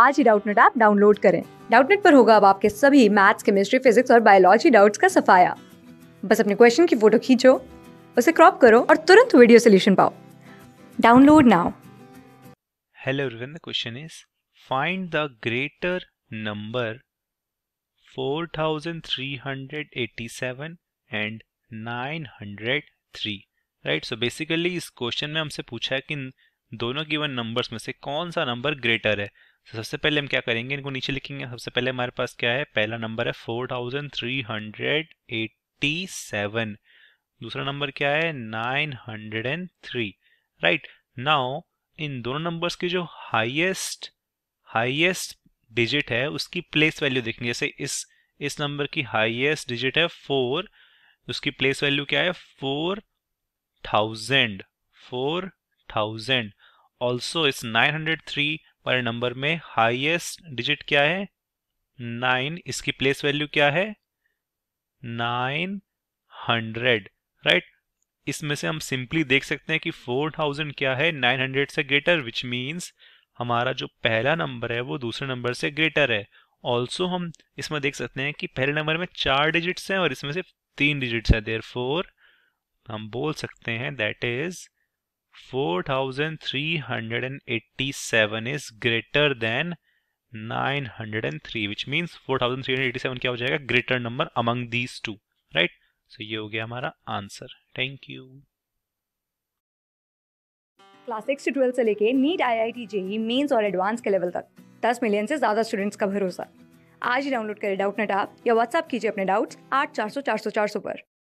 आज ही Doubtnut app download करें डाउटनेट पर होगा अब आपके सभी मैथ्स केमिस्ट्री फिजिक्स और बायोलॉजी डाउट्स का सफाया बस अपने क्वेश्चन की फोटो खींचो उसे क्रॉप करो और तुरंत वीडियो सोल्यूशन पाओ download now hello everyone the question is find the greater number 4387 and 903 right so basically इस क्वेश्चन में हमसे पूछा है कि दोनों गिवन नंबर्स में से कौन सा नंबर ग्रेटर है तो सबसे पहले हम क्या करेंगे इनको नीचे लिखेंगे सबसे पहले हमारे पास क्या है पहला नंबर है four thousand three hundred eighty seven दूसरा नंबर क्या है nine hundred and three right now इन दोनों नंबर्स की जो हाईएस्ट हाईएस्ट डिजिट है उसकी प्लेस वैल्यू देखेंगे जैसे इस इस नंबर की हाईएस्ट डिजिट है फोर उसकी प्लेस वैल्यू क्या है four thousand four thousand also इस 903 वाले नंबर में हाईएस्ट डिजिट क्या है नाइन इसकी प्लेस वैल्यू क्या है नाइन हंड्रेड राइट इसमें से हम सिंपली देख सकते हैं कि फोर थाउजेंड क्या है नाइन हंड्रेड से ग्रेटर विच मींस हमारा जो पहला नंबर है वो दूसरे नंबर से ग्रेटर है ऑल्सो हम इसमें देख सकते हैं कि पहले नंबर में चार डिजिट्स हैं और इसमें से तीन डिजिट्स हैं देर फोर हम बोल सकते हैं that is 4387 is greater than 903 which means 4387 क्या हो जाएगा greater number among these two right right? So so, ये हो गया हमारा answer thank you class six से ट्वेल्थ से लेके NEET I I T JEE Mains और एडवांस के लेवल तक दस मिलियन से ज़्यादा स्टूडेंट्स का भरोसा आज ही डाउनलोड करें डाउट नेट आप या व्हाट्सअप कीजिए अपने डाउट्स आठ चार सौ चार सौ चार सौ पर